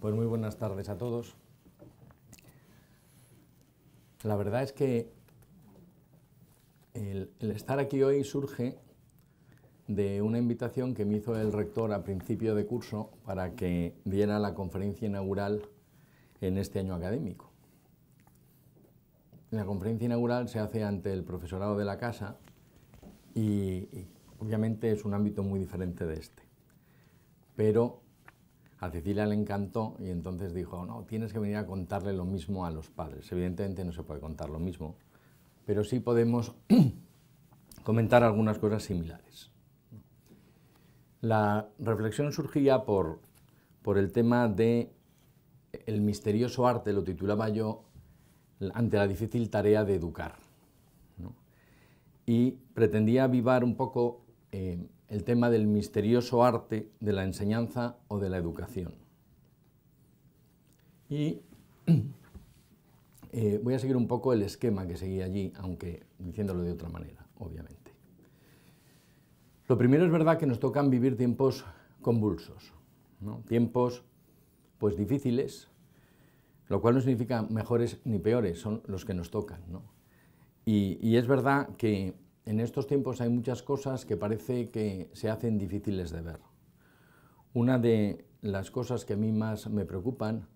Pues muy buenas tardes a todos. La verdad es que el, estar aquí hoy surge de una invitación que me hizo el rector a principio de curso para que diera la conferencia inaugural en este año académico. La conferencia inaugural se hace ante el profesorado de la casa y, obviamente es un ámbito muy diferente de este. Pero a Cecilia le encantó y entonces dijo, no, tienes que venir a contarle lo mismo a los padres. Evidentemente no se puede contar lo mismo, pero sí podemos comentar algunas cosas similares. La reflexión surgía por, por el tema de el misterioso arte, lo titulaba yo, ante la difícil tarea de educar. Y pretendía avivar un poco eh, el tema del misterioso arte de la enseñanza o de la educación. Y eh, voy a seguir un poco el esquema que seguí allí, aunque diciéndolo de otra manera, obviamente. Lo primero es verdad que nos tocan vivir tiempos convulsos, tiempos pues difíciles, lo cual no significa mejores ni peores, son los que nos tocan. y es verdad que en estos tiempos hay muchas cosas que parece que se hacen difíciles de ver. Una de las cosas que a mí más me preocupan,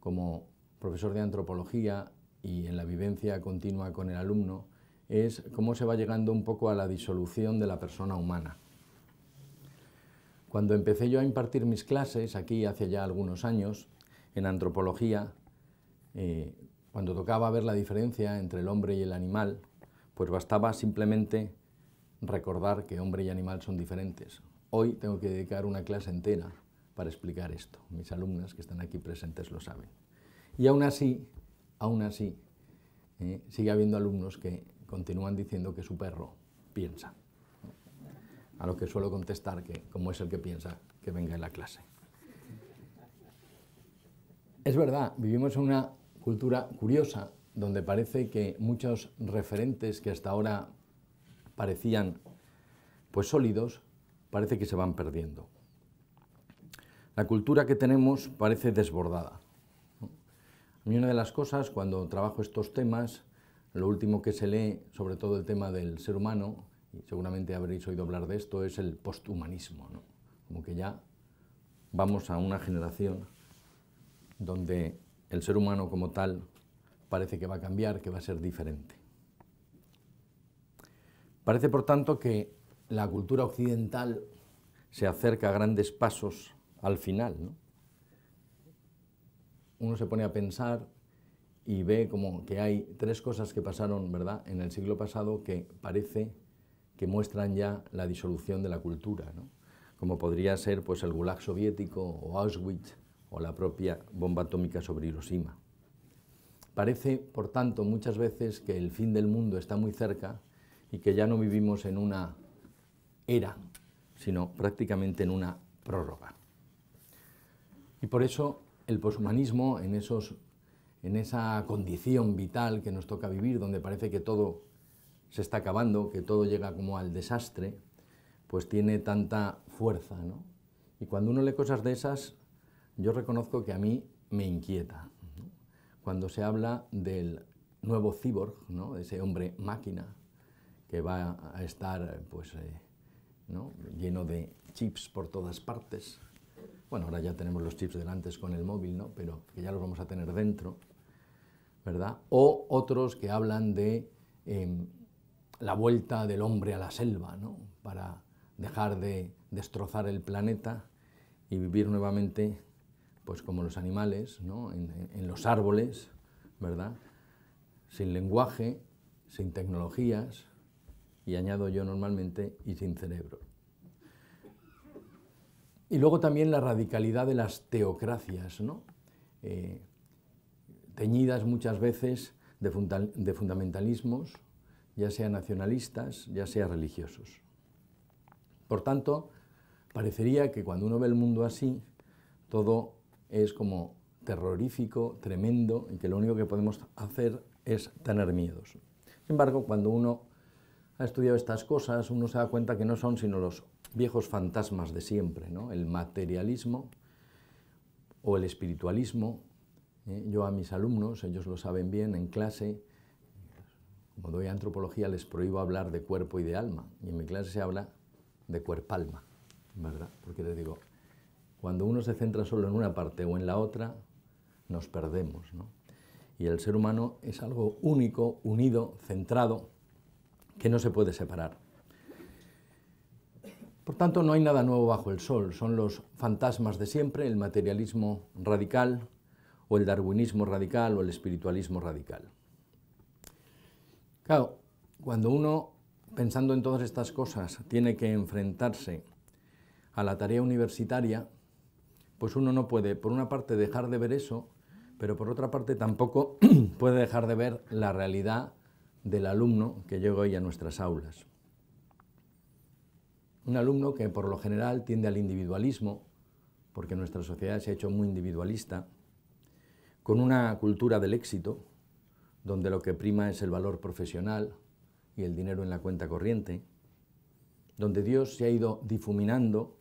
como profesor de antropología y en la vivencia continua con el alumno, es cómo se va llegando un poco a la disolución de la persona humana. Cuando empecé yo a impartir mis clases, aquí hace ya algunos años, en antropología, eh, cuando tocaba ver la diferencia entre el hombre y el animal, pues bastaba simplemente recordar que hombre y animal son diferentes. Hoy tengo que dedicar una clase entera para explicar esto. Mis alumnas que están aquí presentes lo saben. Y aún así, aún así, eh, sigue habiendo alumnos que continúan diciendo que su perro piensa. A lo que suelo contestar que, como es el que piensa, que venga en la clase. Es verdad, vivimos en una cultura curiosa donde parece que muchos referentes que hasta ahora parecían pues sólidos, parece que se van perdiendo. La cultura que tenemos parece desbordada. A mí una de las cosas, cuando trabajo estos temas, lo último que se lee, sobre todo el tema del ser humano, y seguramente habréis oído hablar de esto, es el posthumanismo. Como que ya vamos a una generación donde el ser humano como tal parece que va a cambiar, que va a ser diferente. Parece, por tanto, que la cultura occidental se acerca a grandes pasos al final. Uno se pone a pensar y ve como que hay tres cosas que pasaron ¿verdad? en el siglo pasado que parece que muestran ya la disolución de la cultura, como podría ser pues, el Gulag soviético o Auschwitz o la propia bomba atómica sobre Hiroshima. Parece, por tanto, muchas veces que el fin del mundo está muy cerca y que ya no vivimos en una era, sino prácticamente en una prórroga. Y por eso el poshumanismo, en, en esa condición vital que nos toca vivir, donde parece que todo se está acabando, que todo llega como al desastre, pues tiene tanta fuerza. Y cuando uno lee cosas de esas, yo reconozco que a mí me inquieta cuando se habla del nuevo cyborg, ¿no? ese hombre máquina que va a estar pues, eh, lleno de chips por todas partes. Bueno, ahora ya tenemos los chips delante con el móvil, pero que ya los vamos a tener dentro, ¿verdad? O otros que hablan de em, la vuelta del hombre a la selva, para dejar de destrozar el planeta y vivir nuevamente pues como los animales, ¿no? en, los árboles, ¿verdad? Sin lenguaje, sin tecnologías, y añado yo normalmente, y sin cerebro. Y luego también la radicalidad de las teocracias, ¿no? Eh, teñidas muchas veces de, de fundamentalismos, ya sea nacionalistas, ya sea religiosos. Por tanto, parecería que cuando uno ve el mundo así, todo es como terrorífico, tremendo, y que lo único que podemos hacer es tener miedos. Sin embargo, cuando uno ha estudiado estas cosas, uno se da cuenta que no son sino los viejos fantasmas de siempre, ¿no? el materialismo o el espiritualismo. ¿eh? Yo a mis alumnos, ellos lo saben bien, en clase, como doy antropología, les prohíbo hablar de cuerpo y de alma, y en mi clase se habla de cuerpalma, ¿verdad? Porque les digo, cuando uno se centra solo en una parte o en la otra, nos perdemos. ¿no? Y el ser humano es algo único, unido, centrado, que no se puede separar. Por tanto, no hay nada nuevo bajo el sol, son los fantasmas de siempre, el materialismo radical o el darwinismo radical o el espiritualismo radical. Claro, cuando uno, pensando en todas estas cosas, tiene que enfrentarse a la tarea universitaria, pues uno no puede, por una parte, dejar de ver eso, pero por otra parte tampoco puede dejar de ver la realidad del alumno que llega hoy a nuestras aulas. Un alumno que por lo general tiende al individualismo, porque nuestra sociedad se ha hecho muy individualista, con una cultura del éxito, donde lo que prima es el valor profesional y el dinero en la cuenta corriente, donde Dios se ha ido difuminando,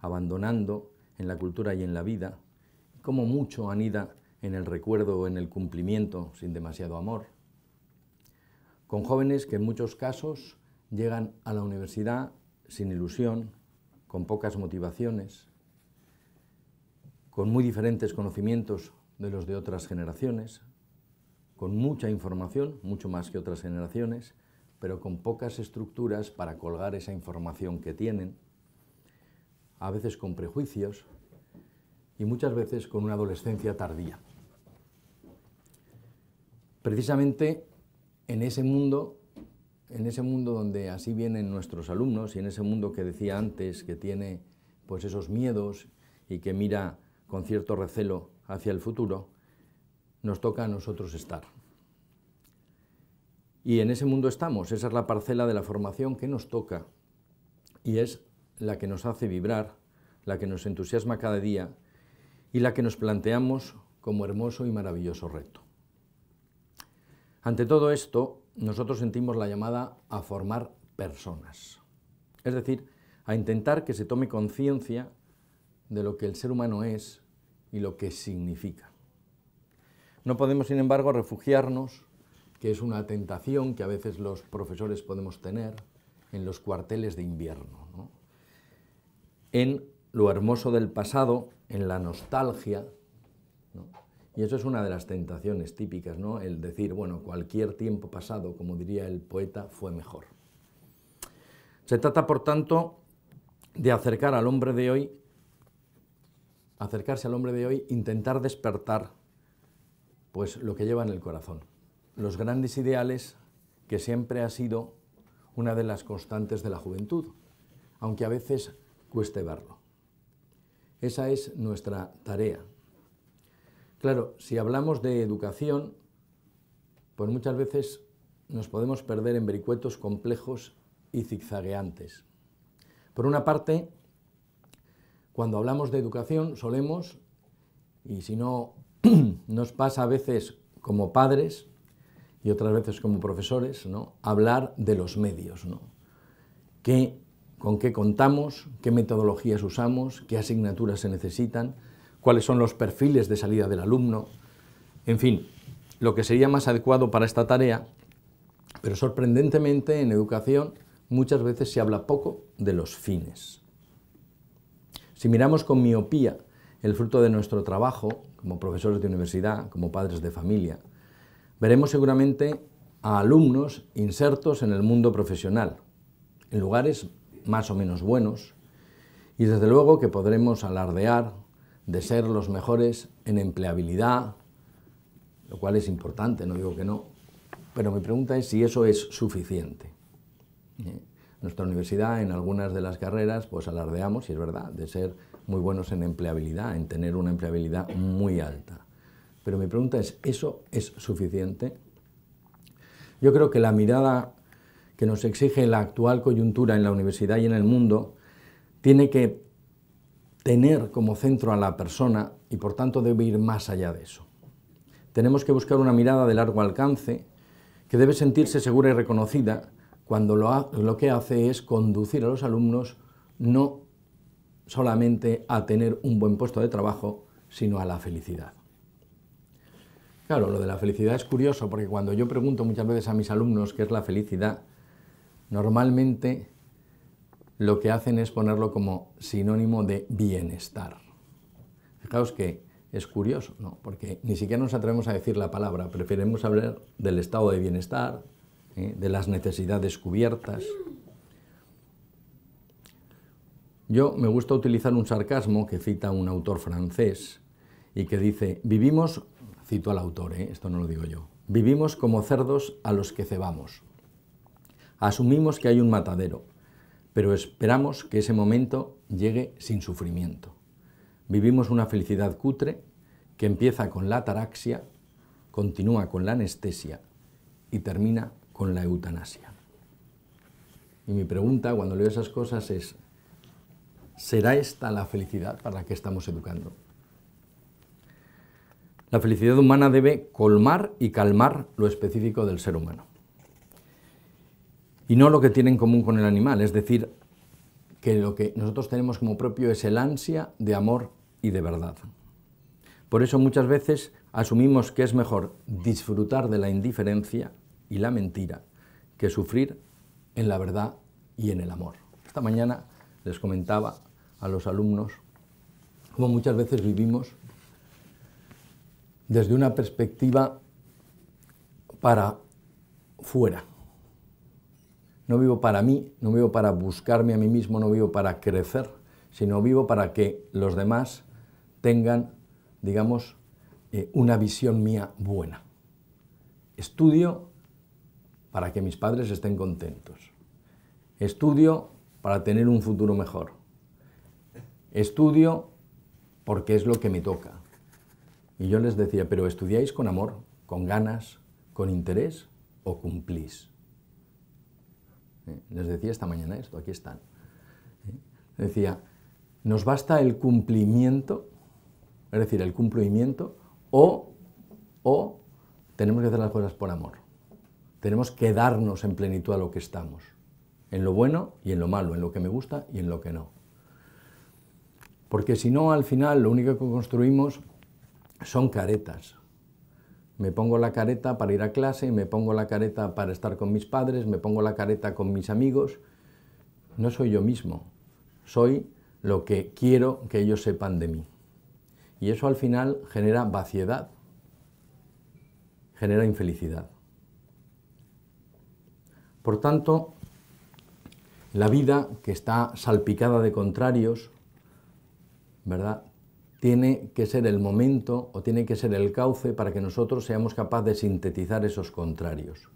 abandonando en la cultura y en la vida, como mucho anida en el recuerdo o en el cumplimiento sin demasiado amor. Con jóvenes que en muchos casos llegan a la universidad sin ilusión, con pocas motivaciones, con muy diferentes conocimientos de los de otras generaciones, con mucha información, mucho más que otras generaciones, pero con pocas estructuras para colgar esa información que tienen a veces con prejuicios y muchas veces con una adolescencia tardía. Precisamente en ese mundo, en ese mundo donde así vienen nuestros alumnos y en ese mundo que decía antes que tiene pues esos miedos y que mira con cierto recelo hacia el futuro, nos toca a nosotros estar. Y en ese mundo estamos, esa es la parcela de la formación que nos toca y es la que nos hace vibrar, la que nos entusiasma cada día y la que nos planteamos como hermoso y maravilloso reto. Ante todo esto, nosotros sentimos la llamada a formar personas, es decir, a intentar que se tome conciencia de lo que el ser humano es y lo que significa. No podemos, sin embargo, refugiarnos, que es una tentación que a veces los profesores podemos tener, en los cuarteles de invierno en lo hermoso del pasado, en la nostalgia. Y eso es una de las tentaciones típicas, el decir, bueno, cualquier tiempo pasado, como diría el poeta, fue mejor. Se trata, por tanto, de acercar al hombre de hoy, acercarse al hombre de hoy, intentar despertar pues lo que lleva en el corazón, los grandes ideales que siempre ha sido una de las constantes de la juventud, aunque a veces cueste verlo. Esa es nuestra tarea. Claro, si hablamos de educación, pues muchas veces nos podemos perder en vericuetos complejos y zigzagueantes. Por una parte, cuando hablamos de educación solemos, y si no nos pasa a veces como padres y otras veces como profesores, ¿no? hablar de los medios, ¿no? con qué contamos, qué metodologías usamos, qué asignaturas se necesitan, cuáles son los perfiles de salida del alumno, en fin, lo que sería más adecuado para esta tarea, pero sorprendentemente en educación muchas veces se habla poco de los fines. Si miramos con miopía el fruto de nuestro trabajo, como profesores de universidad, como padres de familia, veremos seguramente a alumnos insertos en el mundo profesional, en lugares más o menos buenos, y desde luego que podremos alardear de ser los mejores en empleabilidad, lo cual es importante, no digo que no, pero mi pregunta es si eso es suficiente. ¿Eh? Nuestra universidad en algunas de las carreras pues alardeamos, y es verdad, de ser muy buenos en empleabilidad, en tener una empleabilidad muy alta. Pero mi pregunta es, ¿eso es suficiente? Yo creo que la mirada que nos exige la actual coyuntura en la universidad y en el mundo, tiene que tener como centro a la persona y por tanto debe ir más allá de eso. Tenemos que buscar una mirada de largo alcance que debe sentirse segura y reconocida cuando lo, lo que hace es conducir a los alumnos no solamente a tener un buen puesto de trabajo, sino a la felicidad. Claro, lo de la felicidad es curioso porque cuando yo pregunto muchas veces a mis alumnos qué es la felicidad, normalmente lo que hacen es ponerlo como sinónimo de bienestar. Fijaos que es curioso, porque ni siquiera nos atrevemos a decir la palabra, preferimos hablar del estado de bienestar, ¿eh? de las necesidades cubiertas. Yo me gusta utilizar un sarcasmo que cita un autor francés y que dice, vivimos, cito al autor, ¿eh? esto no lo digo yo, vivimos como cerdos a los que cebamos. Asumimos que hay un matadero, pero esperamos que ese momento llegue sin sufrimiento. Vivimos una felicidad cutre que empieza con la ataraxia, continúa con la anestesia y termina con la eutanasia. Y mi pregunta cuando leo esas cosas es, ¿será esta la felicidad para la que estamos educando? La felicidad humana debe colmar y calmar lo específico del ser humano y no lo que tiene en común con el animal, es decir, que lo que nosotros tenemos como propio es el ansia de amor y de verdad. Por eso muchas veces asumimos que es mejor disfrutar de la indiferencia y la mentira que sufrir en la verdad y en el amor. Esta mañana les comentaba a los alumnos cómo muchas veces vivimos desde una perspectiva para fuera no vivo para mí, no vivo para buscarme a mí mismo, no vivo para crecer, sino vivo para que los demás tengan, digamos, eh, una visión mía buena. Estudio para que mis padres estén contentos. Estudio para tener un futuro mejor. Estudio porque es lo que me toca. Y yo les decía, pero ¿estudiáis con amor, con ganas, con interés o cumplís? les decía esta mañana esto, aquí están. ¿eh? decía, nos basta el cumplimiento, es decir, el cumplimiento, o, o tenemos que hacer las cosas por amor. Tenemos que darnos en plenitud a lo que estamos, en lo bueno y en lo malo, en lo que me gusta y en lo que no. Porque si no, al final lo único que construimos son caretas, me pongo la careta para ir a clase, me pongo la careta para estar con mis padres, me pongo la careta con mis amigos. No soy yo mismo, soy lo que quiero que ellos sepan de mí. Y eso al final genera vaciedad, genera infelicidad. Por tanto, la vida que está salpicada de contrarios, ¿verdad? tiene que ser el momento o tiene que ser el cauce para que nosotros seamos capaces de sintetizar esos contrarios.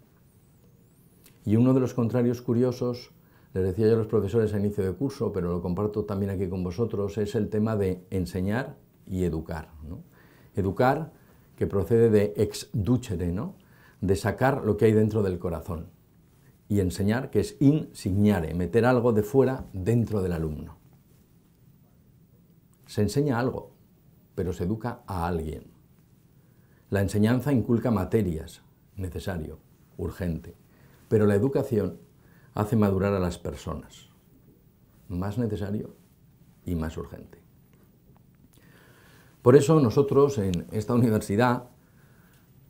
Y uno de los contrarios curiosos, les decía yo a los profesores a inicio de curso, pero lo comparto también aquí con vosotros, es el tema de enseñar y educar. Educar, que procede de ex duchere, ¿no? de sacar lo que hay dentro del corazón. Y enseñar, que es insignare, meter algo de fuera dentro del alumno. Se enseña algo, pero se educa a alguien. La enseñanza inculca materias, necesario, urgente, pero la educación hace madurar a las personas, más necesario y más urgente. Por eso nosotros en esta universidad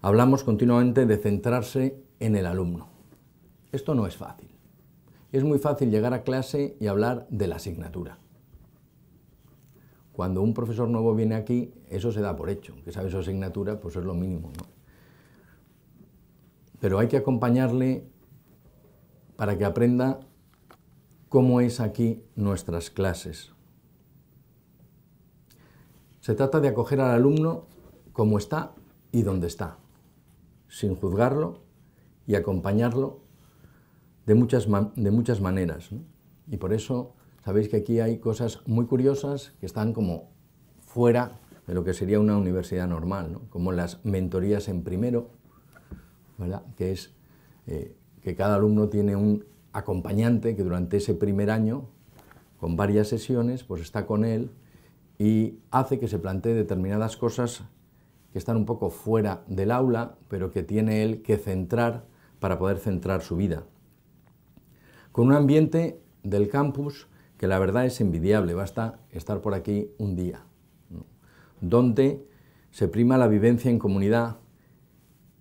hablamos continuamente de centrarse en el alumno. Esto no es fácil. Es muy fácil llegar a clase y hablar de la asignatura. Cuando un profesor nuevo viene aquí, eso se da por hecho, que sabe su asignatura, pues es lo mínimo. Pero hay que acompañarle para que aprenda cómo es aquí nuestras clases. Se trata de acoger al alumno como está y donde está, sin juzgarlo y acompañarlo de muchas, de muchas maneras. Y por eso Sabéis que aquí hay cosas muy curiosas que están como fuera de lo que sería una universidad normal, como las mentorías en primero, ¿verdad? que es eh, que cada alumno tiene un acompañante que durante ese primer año, con varias sesiones, pues está con él y hace que se plantee determinadas cosas que están un poco fuera del aula, pero que tiene él que centrar para poder centrar su vida. Con un ambiente del campus que la verdad es envidiable, basta estar por aquí un día, donde se prima la vivencia en comunidad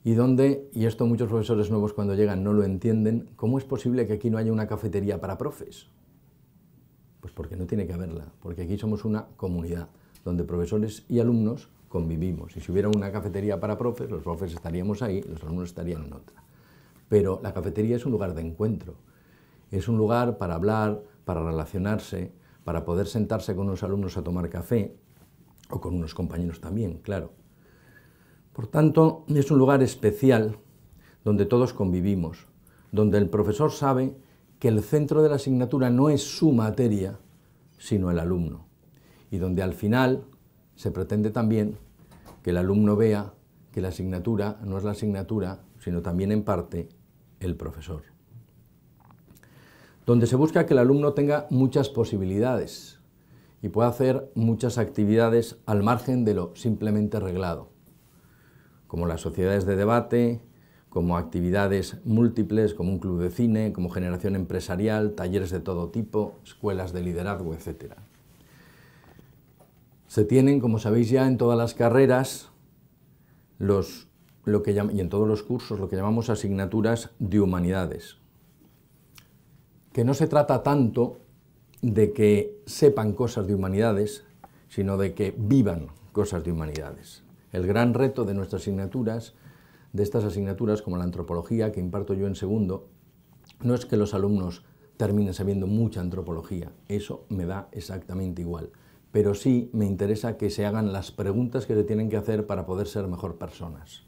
y donde, y esto muchos profesores nuevos cuando llegan no lo entienden, ¿cómo es posible que aquí no haya una cafetería para profes? Pues porque no tiene que haberla, porque aquí somos una comunidad donde profesores y alumnos convivimos. Y si hubiera una cafetería para profes, los profes estaríamos ahí, los alumnos estarían en otra. Pero la cafetería es un lugar de encuentro, es un lugar para hablar, para relacionarse, para poder sentarse con unos alumnos a tomar café o con unos compañeros también, claro. Por tanto, es un lugar especial donde todos convivimos, donde el profesor sabe que el centro de la asignatura no es su materia, sino el alumno, y donde al final se pretende también que el alumno vea que la asignatura no es la asignatura, sino también en parte el profesor donde se busca que el alumno tenga muchas posibilidades y pueda hacer muchas actividades al margen de lo simplemente reglado, como las sociedades de debate, como actividades múltiples, como un club de cine, como generación empresarial, talleres de todo tipo, escuelas de liderazgo, etc. Se tienen, como sabéis ya, en todas las carreras y en todos los cursos lo que llamamos asignaturas de humanidades, que no se trata tanto de que sepan cosas de humanidades, sino de que vivan cosas de humanidades. El gran reto de nuestras asignaturas, de estas asignaturas como la antropología que imparto yo en segundo, no es que los alumnos terminen sabiendo mucha antropología, eso me da exactamente igual, pero sí me interesa que se hagan las preguntas que se tienen que hacer para poder ser mejor personas.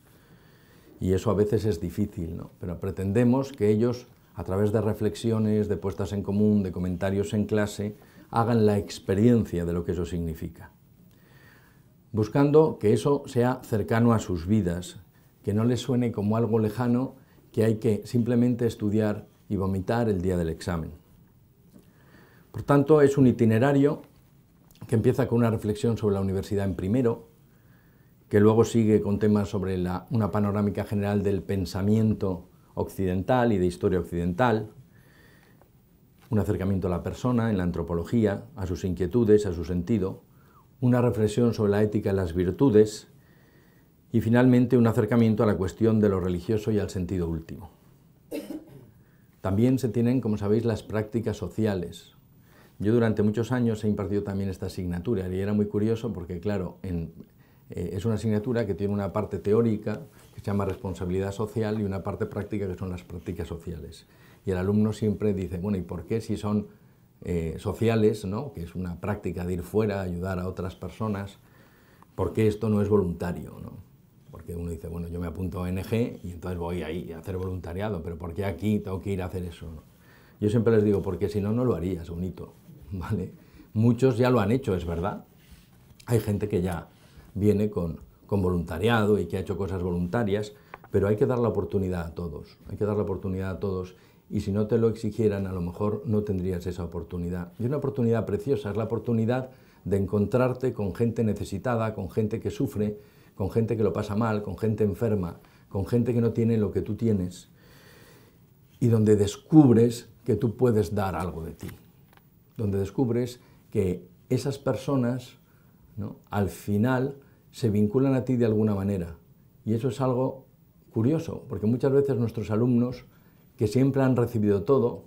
Y eso a veces es difícil, ¿no? pero pretendemos que ellos a través de reflexiones, de puestas en común, de comentarios en clase, hagan la experiencia de lo que eso significa. Buscando que eso sea cercano a sus vidas, que no les suene como algo lejano que hay que simplemente estudiar y vomitar el día del examen. Por tanto, es un itinerario que empieza con una reflexión sobre la universidad en primero, que luego sigue con temas sobre una panorámica general del pensamiento occidental y de historia occidental, un acercamiento a la persona en la antropología, a sus inquietudes, a su sentido, una reflexión sobre la ética y las virtudes y finalmente un acercamiento a la cuestión de lo religioso y al sentido último. También se tienen, como sabéis, las prácticas sociales. Yo durante muchos años he impartido también esta asignatura y era muy curioso porque, claro, eh, es una asignatura que tiene una parte teórica, que se llama responsabilidad social y una parte práctica que son las prácticas sociales. Y el alumno siempre dice, bueno, ¿y por qué si son eh, sociales, ¿no? que es una práctica de ir fuera, ayudar a otras personas, por qué esto no es voluntario? ¿no? Porque uno dice, bueno, yo me apunto a ONG y entonces voy ahí a hacer voluntariado, pero ¿por qué aquí tengo que ir a hacer eso? ¿no? Yo siempre les digo, porque si no, no lo harías, bonito. ¿vale? Muchos ya lo han hecho, es verdad. Hay gente que ya viene con con voluntariado y que ha hecho cosas voluntarias, pero hay que dar la oportunidad a todos, hay que dar la oportunidad a todos y si no te lo exigieran a lo mejor no tendrías esa oportunidad. Y una oportunidad preciosa es la oportunidad de encontrarte con gente necesitada, con gente que sufre, con gente que lo pasa mal, con gente enferma, con gente que no tiene lo que tú tienes y donde descubres que tú puedes dar algo de ti, donde descubres que esas personas al final se vinculan a ti de alguna manera. Y eso es algo curioso, porque muchas veces nuestros alumnos, que siempre han recibido todo,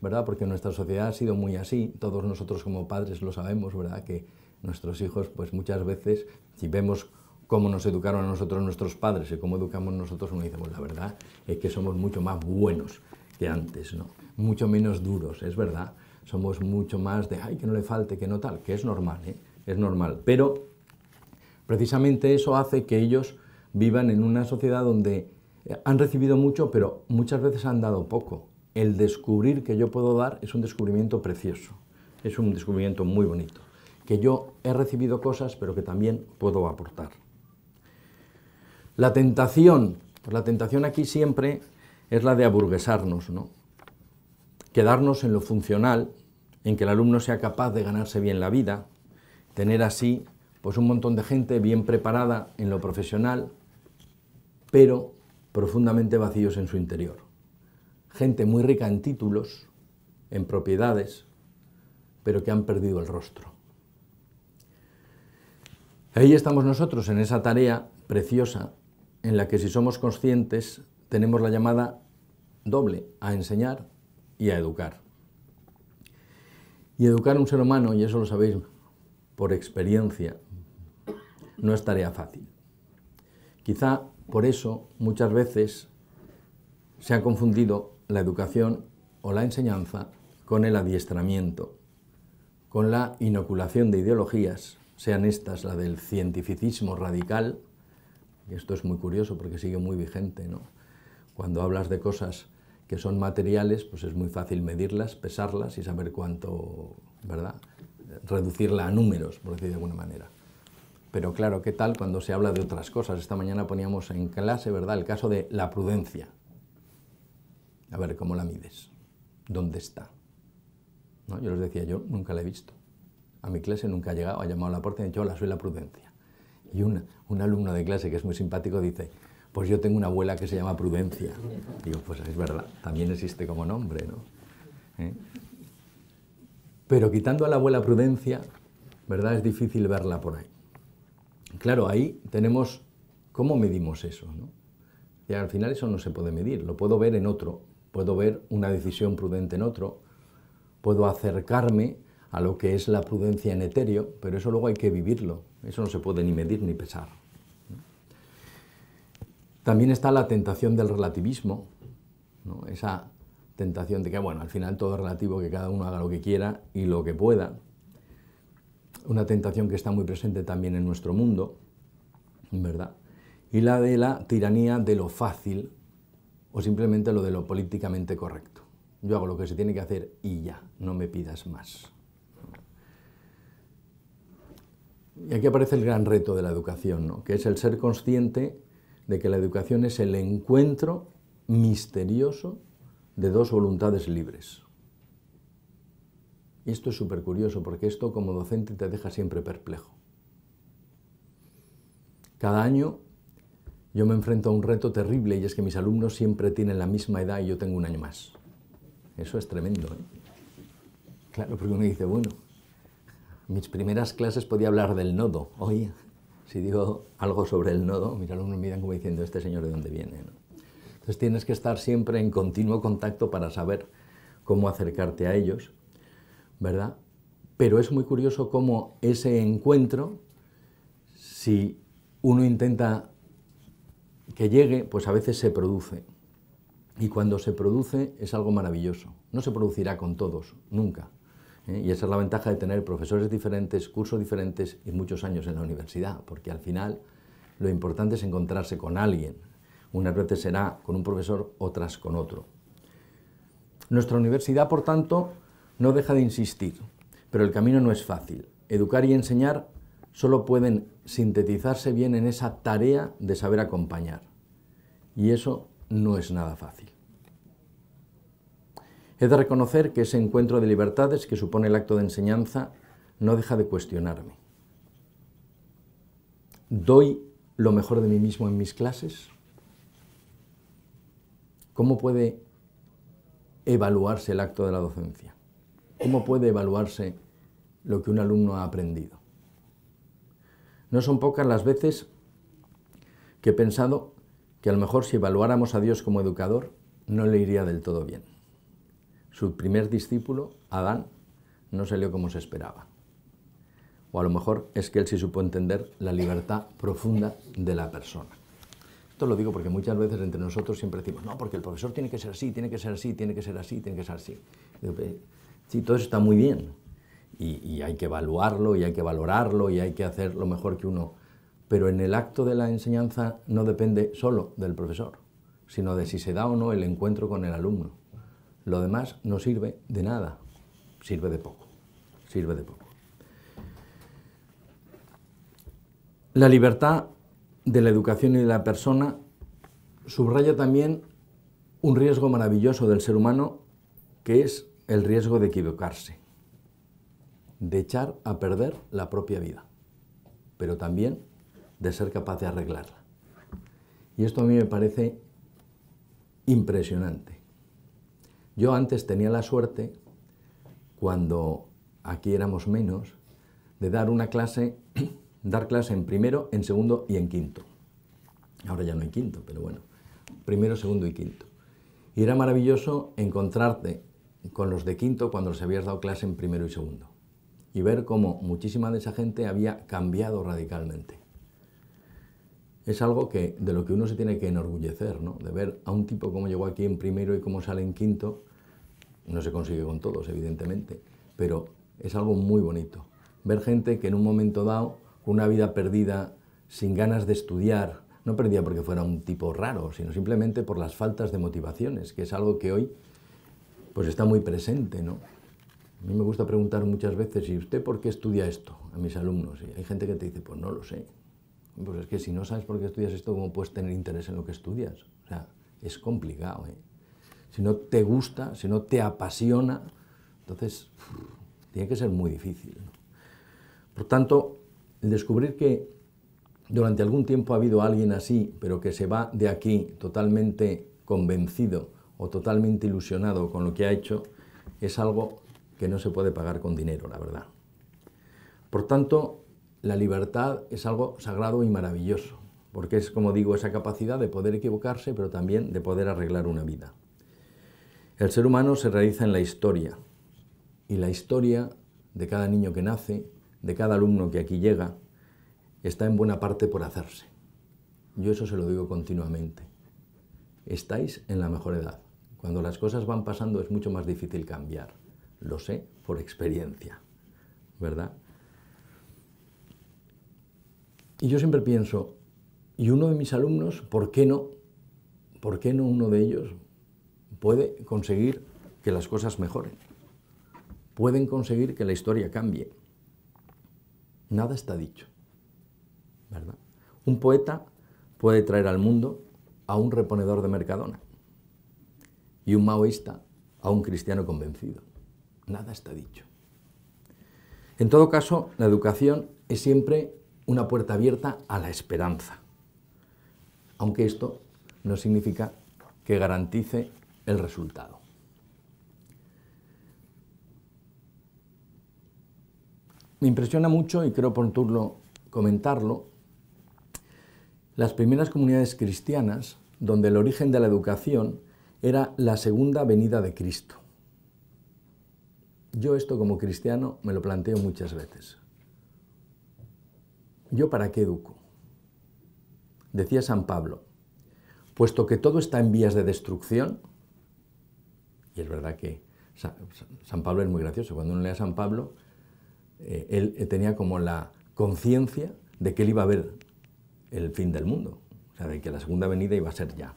¿verdad? Porque nuestra sociedad ha sido muy así, todos nosotros como padres lo sabemos, ¿verdad? Que nuestros hijos, pues muchas veces, si vemos cómo nos educaron a nosotros nuestros padres y cómo educamos nosotros, uno dice, pues, la verdad es que somos mucho más buenos que antes, ¿no? Mucho menos duros, es verdad. Somos mucho más de, ay, que no le falte, que no tal, que es normal, ¿eh? Es normal. Pero Precisamente eso hace que ellos vivan en una sociedad donde eh, han recibido mucho, pero muchas veces han dado poco. El descubrir que yo puedo dar es un descubrimiento precioso, es un descubrimiento muy bonito, que yo he recibido cosas, pero que también puedo aportar. La tentación, la tentación aquí siempre es la de aburguesarnos, ¿no? quedarnos en lo funcional, en que el alumno sea capaz de ganarse bien la vida, tener así pues un montón de gente bien preparada en lo profesional, pero profundamente vacíos en su interior. Gente muy rica en títulos, en propiedades, pero que han perdido el rostro. Ahí estamos nosotros en esa tarea preciosa en la que si somos conscientes tenemos la llamada doble a enseñar y a educar. Y educar a un ser humano, y eso lo sabéis por experiencia, no es tarea fácil. Quizá por eso muchas veces se ha confundido la educación o la enseñanza con el adiestramiento, con la inoculación de ideologías, sean estas la del cientificismo radical, esto es muy curioso porque sigue muy vigente, ¿no? Cuando hablas de cosas que son materiales, pues es muy fácil medirlas, pesarlas y saber cuánto, ¿verdad? Reducirla a números, por decir de alguna manera. Pero claro, ¿qué tal cuando se habla de otras cosas? Esta mañana poníamos en clase, ¿verdad?, el caso de la prudencia. A ver, ¿cómo la mides? ¿Dónde está? Yo les decía, yo nunca la he visto. A mi clase nunca ha llegado, ha llamado a la puerta y ha dicho, hola, soy la prudencia. Y una, un alumno de clase que es muy simpático dice, pues yo tengo una abuela que se llama Prudencia. Digo, pues es verdad, también existe como nombre, ¿no? ¿Eh? Pero quitando a la abuela Prudencia, ¿verdad? Es difícil verla por ahí. Claro, ahí tenemos cómo medimos eso. ¿no? Y al final eso no se puede medir, lo puedo ver en otro, puedo ver una decisión prudente en otro, puedo acercarme a lo que es la prudencia en etéreo, pero eso luego hay que vivirlo, eso no se puede ni medir ni pesar. También está la tentación del relativismo, esa tentación de que, bueno, al final todo es relativo, que cada uno haga lo que quiera y lo que pueda, una tentación que está muy presente también en nuestro mundo, ¿verdad? Y la de la tiranía de lo fácil o simplemente lo de lo políticamente correcto. Yo hago lo que se tiene que hacer y ya, no me pidas más. Y aquí aparece el gran reto de la educación, que es el ser consciente de que la educación es el encuentro misterioso de dos voluntades libres. Y esto es súper curioso porque esto como docente te deja siempre perplejo. Cada año yo me enfrento a un reto terrible y es que mis alumnos siempre tienen la misma edad y yo tengo un año más. Eso es tremendo. ¿eh? Claro, porque uno dice, bueno, mis primeras clases podía hablar del nodo. Hoy, si digo algo sobre el nodo, mis alumnos miran como diciendo, este señor de dónde viene. Entonces tienes que estar siempre en continuo contacto para saber cómo acercarte a ellos ¿verdad? Pero es muy curioso cómo ese encuentro, si uno intenta que llegue, pues a veces se produce. Y cuando se produce es algo maravilloso. No se producirá con todos, nunca. ¿eh? Y esa es la ventaja de tener profesores diferentes, cursos diferentes y muchos años en la universidad, porque al final lo importante es encontrarse con alguien. Unas veces será con un profesor, otras con otro. Nuestra universidad, por tanto, no deja de insistir, pero el camino no es fácil. Educar y enseñar solo pueden sintetizarse bien en esa tarea de saber acompañar. Y eso no es nada fácil. He de reconocer que ese encuentro de libertades que supone el acto de enseñanza no deja de cuestionarme. ¿Doy lo mejor de mí mismo en mis clases? ¿Cómo puede evaluarse el acto de la docencia? ¿Cómo puede evaluarse lo que un alumno ha aprendido? No son pocas las veces que he pensado que a lo mejor si evaluáramos a Dios como educador, no le iría del todo bien. Su primer discípulo, Adán, no salió como se esperaba. O a lo mejor es que él sí supo entender la libertad profunda de la persona. Esto lo digo porque muchas veces entre nosotros siempre decimos, no, porque el profesor tiene que ser así, tiene que ser así, tiene que ser así, tiene que ser así. Sí, todo eso está muy bien. Y, hay que evaluarlo y hay que valorarlo y hay que hacer lo mejor que uno. Pero en el acto de la enseñanza no depende solo del profesor, sino de si se da o no el encuentro con el alumno. Lo demás no sirve de nada, sirve de poco, sirve de poco. La libertad de la educación y de la persona subraya también un riesgo maravilloso del ser humano que es el riesgo de equivocarse, de echar a perder la propia vida, pero también de ser capaz de arreglarla. Y esto a mí me parece impresionante. Yo antes tenía la suerte, cuando aquí éramos menos, de dar una clase, dar clase en primero, en segundo y en quinto. Ahora ya no hay quinto, pero bueno, primero, segundo y quinto. Y era maravilloso encontrarte con los de quinto cuando se habías dado clase en primero y segundo. Y ver cómo muchísima de esa gente había cambiado radicalmente. Es algo que, de lo que uno se tiene que enorgullecer, ¿no? De ver a un tipo cómo llegó aquí en primero y cómo sale en quinto, no se consigue con todos, evidentemente, pero es algo muy bonito. Ver gente que en un momento dado, una vida perdida, sin ganas de estudiar, no perdía porque fuera un tipo raro, sino simplemente por las faltas de motivaciones, que es algo que hoy pues está muy presente, ¿no? A mí me gusta preguntar muchas veces, ¿y usted por qué estudia esto? A mis alumnos. Y hay gente que te dice, pues no lo sé. Pues es que si no sabes por qué estudias esto, ¿cómo puedes tener interés en lo que estudias? O sea, es complicado, ¿eh? Si no te gusta, si no te apasiona, entonces tiene que ser muy difícil. Por tanto, el descubrir que durante algún tiempo ha habido alguien así, pero que se va de aquí totalmente convencido o totalmente ilusionado con lo que ha hecho es algo que no se puede pagar con dinero, la verdad. Por tanto, la libertad es algo sagrado y maravilloso, porque es, como digo, esa capacidad de poder equivocarse, pero también de poder arreglar una vida. El ser humano se realiza en la historia, y la historia de cada niño que nace, de cada alumno que aquí llega, está en buena parte por hacerse. Yo eso se lo digo continuamente. Estáis en la mejor edad. Cuando las cosas van pasando es mucho más difícil cambiar. Lo sé por experiencia, ¿verdad? Y yo siempre pienso, y uno de mis alumnos, ¿por qué no? ¿Por qué no uno de ellos puede conseguir que las cosas mejoren? Pueden conseguir que la historia cambie. Nada está dicho, ¿verdad? Un poeta puede traer al mundo a un reponedor de Mercadona y un maoísta a un cristiano convencido. Nada está dicho. En todo caso, la educación es siempre una puerta abierta a la esperanza, aunque esto no significa que garantice el resultado. Me impresiona mucho, y creo oportuno comentarlo, las primeras comunidades cristianas donde el origen de la educación era la segunda venida de Cristo. Yo esto como cristiano me lo planteo muchas veces. ¿Yo para qué educo? Decía San Pablo, puesto que todo está en vías de destrucción, y es verdad que San Pablo es muy gracioso, cuando uno lee a San Pablo, eh, él eh, tenía como la conciencia de que él iba a ver el fin del mundo, o sea, de que la segunda venida iba a ser ya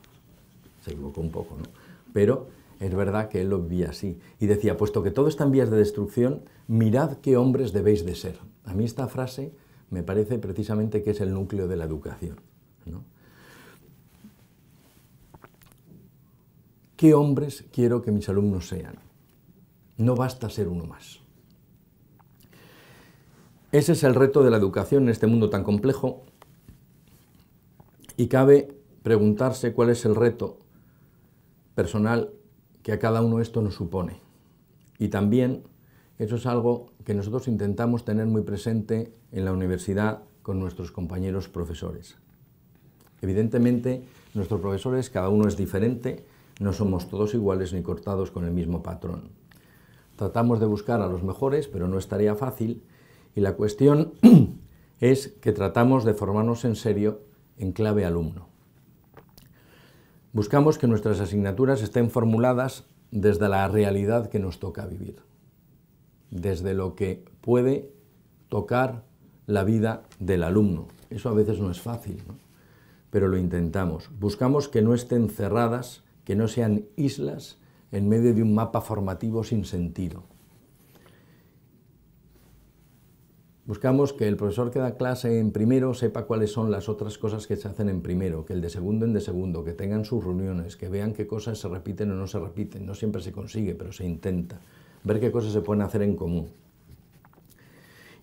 se equivocó un poco, ¿no? Pero es verdad que él lo vivía así. Y decía, puesto que todo está en vías de destrucción, mirad qué hombres debéis de ser. A mí esta frase me parece precisamente que es el núcleo de la educación. ¿Qué hombres quiero que mis alumnos sean? No basta ser uno más. Ese es el reto de la educación en este mundo tan complejo y cabe preguntarse cuál es el reto personal que a cada uno esto nos supone. Y también eso es algo que nosotros intentamos tener muy presente en la universidad con nuestros compañeros profesores. Evidentemente, nuestros profesores, cada uno es diferente, no somos todos iguales ni cortados con el mismo patrón. Tratamos de buscar a los mejores, pero no es tarea fácil, y la cuestión es que tratamos de formarnos en serio en clave alumno. Buscamos que nuestras asignaturas estén formuladas desde la realidad que nos toca vivir, desde lo que puede tocar la vida del alumno. Eso a veces no es fácil, pero lo intentamos. Buscamos que no estén cerradas, que no sean islas en medio de un mapa formativo sin sentido. Buscamos que el profesor que da clase en primero sepa cuáles son las otras cosas que se hacen en primero, que el de segundo en de segundo, que tengan sus reuniones, que vean qué cosas se repiten o no se repiten. No siempre se consigue, pero se intenta. Ver qué cosas se pueden hacer en común.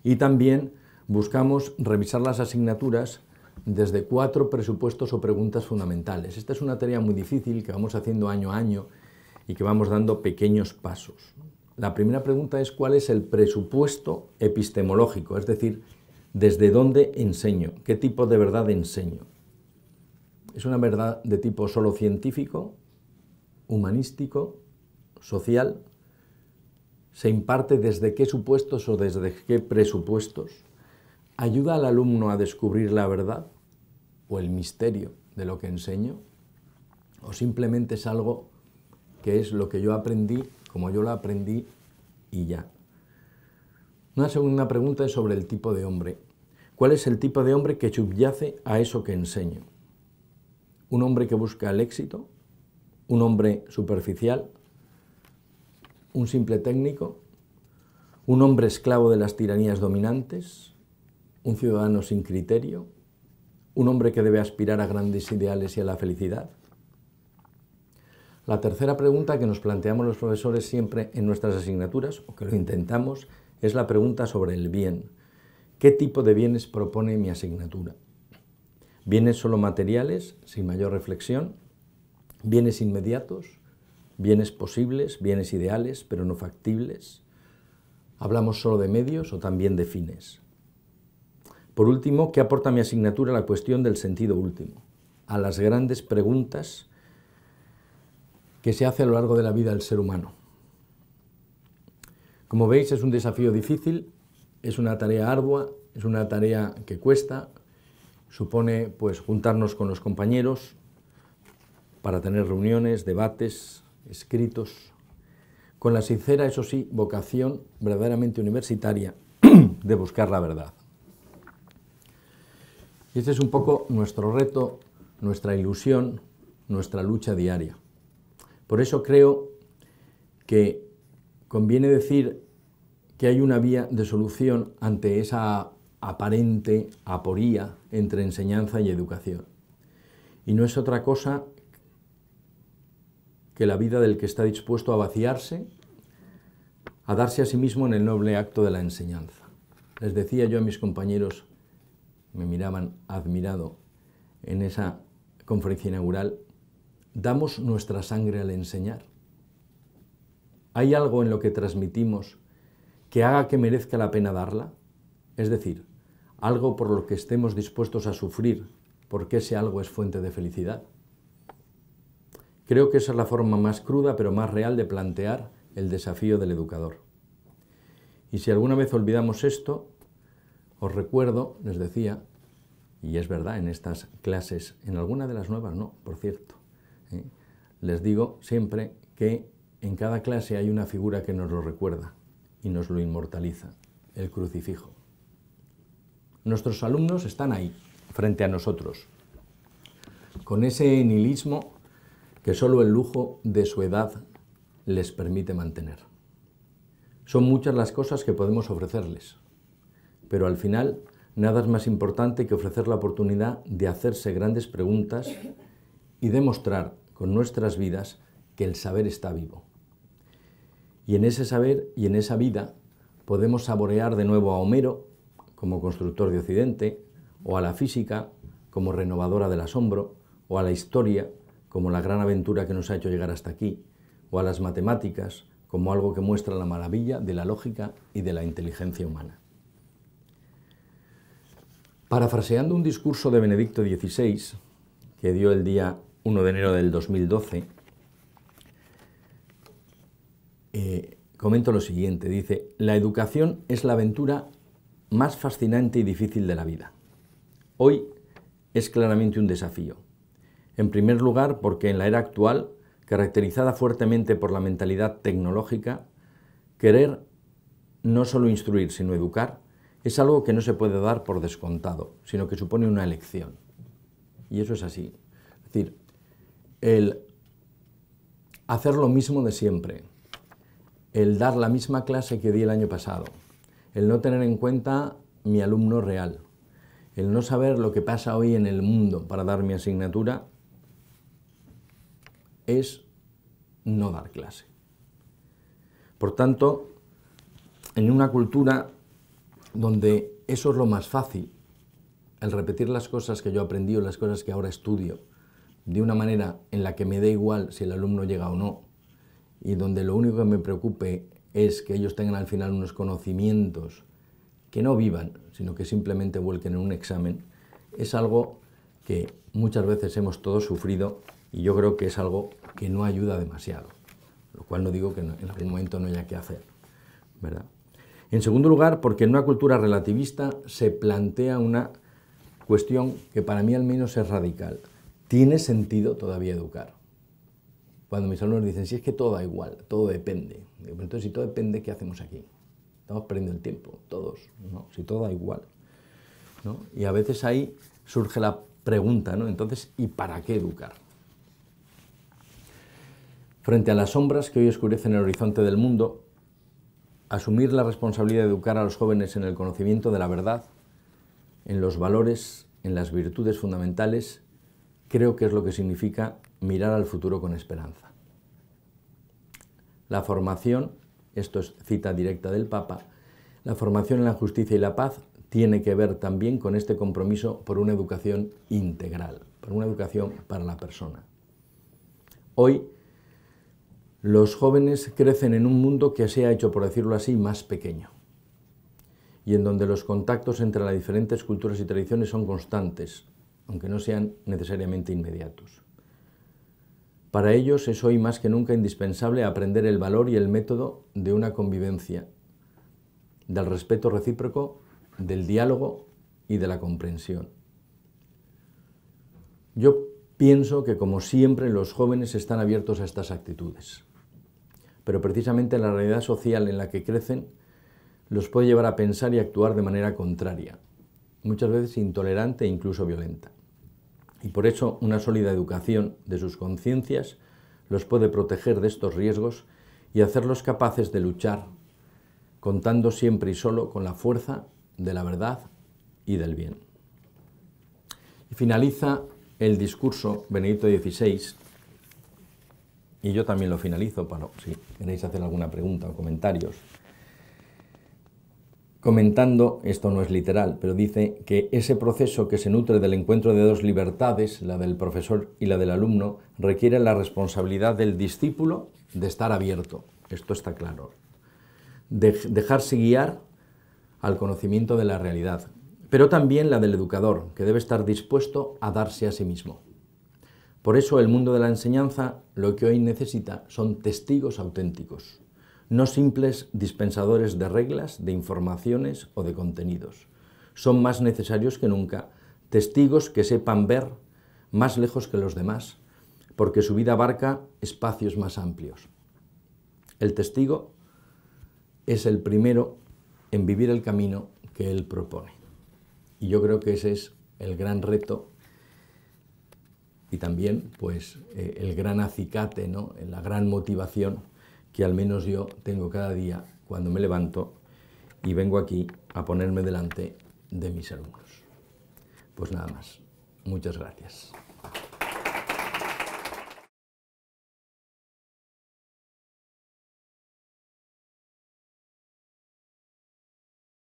Y también buscamos revisar las asignaturas desde cuatro presupuestos o preguntas fundamentales. Esta es una tarea muy difícil que vamos haciendo año a año y que vamos dando pequeños pasos la primera pregunta es cuál es el presupuesto epistemológico, es decir, desde dónde enseño, qué tipo de verdad enseño. ¿Es una verdad de tipo solo científico, humanístico, social? ¿Se imparte desde qué supuestos o desde qué presupuestos? ¿Ayuda al alumno a descubrir la verdad o el misterio de lo que enseño? ¿O simplemente es algo que es lo que yo aprendí como yo la aprendí y ya. Una segunda pregunta es sobre el tipo de hombre. ¿Cuál es el tipo de hombre que subyace a eso que enseño? ¿Un hombre que busca el éxito? ¿Un hombre superficial? ¿Un simple técnico? ¿Un hombre esclavo de las tiranías dominantes? ¿Un ciudadano sin criterio? ¿Un hombre que debe aspirar a grandes ideales y a la felicidad? La tercera pregunta que nos planteamos los profesores siempre en nuestras asignaturas, o que lo intentamos, es la pregunta sobre el bien. ¿Qué tipo de bienes propone mi asignatura? ¿Bienes solo materiales, sin mayor reflexión? ¿Bienes inmediatos? ¿Bienes posibles? ¿Bienes ideales, pero no factibles? ¿Hablamos solo de medios o también de fines? Por último, ¿qué aporta mi asignatura a la cuestión del sentido último? A las grandes preguntas que se hace a lo largo de la vida del ser humano. Como veis, es un desafío difícil, es una tarea ardua, es una tarea que cuesta, supone pues juntarnos con los compañeros para tener reuniones, debates, escritos, con la sincera, eso sí, vocación verdaderamente universitaria de buscar la verdad. Y este es un poco nuestro reto, nuestra ilusión, nuestra lucha diaria. Por eso creo que conviene decir que hay una vía de solución ante esa aparente aporía entre enseñanza y educación. Y no es otra cosa que la vida del que está dispuesto a vaciarse, a darse a sí mismo en el noble acto de la enseñanza. Les decía yo a mis compañeros, me miraban admirado en esa conferencia inaugural, damos nuestra sangre al enseñar? ¿Hay algo en lo que transmitimos que haga que merezca la pena darla? Es decir, algo por lo que estemos dispuestos a sufrir, porque ese algo es fuente de felicidad. Creo que esa es la forma más cruda pero más real de plantear el desafío del educador. Y si alguna vez olvidamos esto, os recuerdo, les decía, y es verdad en estas clases, en alguna de las nuevas no, por cierto, les digo siempre que en cada clase hay una figura que nos lo recuerda y nos lo inmortaliza, el crucifijo. Nuestros alumnos están ahí, frente a nosotros, con ese nihilismo que solo el lujo de su edad les permite mantener. Son muchas las cosas que podemos ofrecerles, pero al final nada es más importante que ofrecer la oportunidad de hacerse grandes preguntas y demostrar con nuestras vidas que el saber está vivo. Y en ese saber y en esa vida podemos saborear de nuevo a Homero como constructor de Occidente, o a la física como renovadora del asombro, o a la historia como la gran aventura que nos ha hecho llegar hasta aquí, o a las matemáticas como algo que muestra la maravilla de la lógica y de la inteligencia humana. Parafraseando un discurso de Benedicto XVI, que dio el día 1 de enero del 2012, eh, comento lo siguiente. Dice, la educación es la aventura más fascinante y difícil de la vida. Hoy es claramente un desafío. En primer lugar, porque en la era actual, caracterizada fuertemente por la mentalidad tecnológica, querer no solo instruir, sino educar, es algo que no se puede dar por descontado, sino que supone una elección. Y eso es así. Es decir, el hacer lo mismo de siempre, el dar la misma clase que di el año pasado, el no tener en cuenta mi alumno real, el no saber lo que pasa hoy en el mundo para dar mi asignatura, es no dar clase. Por tanto, en una cultura donde eso es lo más fácil, el repetir las cosas que yo aprendí o las cosas que ahora estudio, de una manera en la que me dé igual si el alumno llega o no, y donde lo único que me preocupe es que ellos tengan al final unos conocimientos que no vivan, sino que simplemente vuelquen en un examen, es algo que muchas veces hemos todos sufrido y yo creo que es algo que no ayuda demasiado, lo cual no digo que en algún momento no haya que hacer, En segundo lugar, porque en una cultura relativista se plantea una cuestión que para mí al menos es radical, tiene sentido todavía educar. Cuando mis alumnos dicen, si es que todo da igual, todo depende. entonces, si todo depende, ¿qué hacemos aquí? Estamos perdiendo el tiempo, todos, ¿no? Si todo da igual. Y a veces ahí surge la pregunta, ¿no? Entonces, ¿y para qué educar? Frente a las sombras que hoy oscurecen el horizonte del mundo, asumir la responsabilidad de educar a los jóvenes en el conocimiento de la verdad, en los valores, en las virtudes fundamentales creo que es lo que significa mirar al futuro con esperanza. La formación, esto es cita directa del Papa, la formación en la justicia y la paz tiene que ver también con este compromiso por una educación integral, por una educación para la persona. Hoy los jóvenes crecen en un mundo que se ha hecho, por decirlo así, más pequeño y en donde los contactos entre las diferentes culturas y tradiciones son constantes, aunque no sean necesariamente inmediatos. Para ellos es hoy más que nunca indispensable aprender el valor y el método de una convivencia, del respeto recíproco, del diálogo y de la comprensión. Yo pienso que como siempre los jóvenes están abiertos a estas actitudes, pero precisamente la realidad social en la que crecen los puede llevar a pensar y actuar de manera contraria, muchas veces intolerante e incluso violenta. Y por eso una sólida educación de sus conciencias los puede proteger de estos riesgos y hacerlos capaces de luchar, contando siempre y solo con la fuerza de la verdad y del bien. Y finaliza el discurso Benedicto XVI, y yo también lo finalizo para si queréis hacer alguna pregunta o comentarios comentando, esto no es literal, pero dice que ese proceso que se nutre del encuentro de dos libertades, la del profesor y la del alumno, requiere la responsabilidad del discípulo de estar abierto, esto está claro, de dejarse guiar al conocimiento de la realidad, pero también la del educador, que debe estar dispuesto a darse a sí mismo. Por eso el mundo de la enseñanza lo que hoy necesita son testigos auténticos, no simples dispensadores de reglas, de informaciones o de contenidos. Son más necesarios que nunca testigos que sepan ver más lejos que los demás, porque su vida abarca espacios más amplios. El testigo es el primero en vivir el camino que él propone. Y yo creo que ese es el gran reto y también pues eh, el gran acicate, la gran motivación que al menos yo tengo cada día cuando me levanto y vengo aquí a ponerme delante de mis alumnos. Pues nada más. Muchas gracias.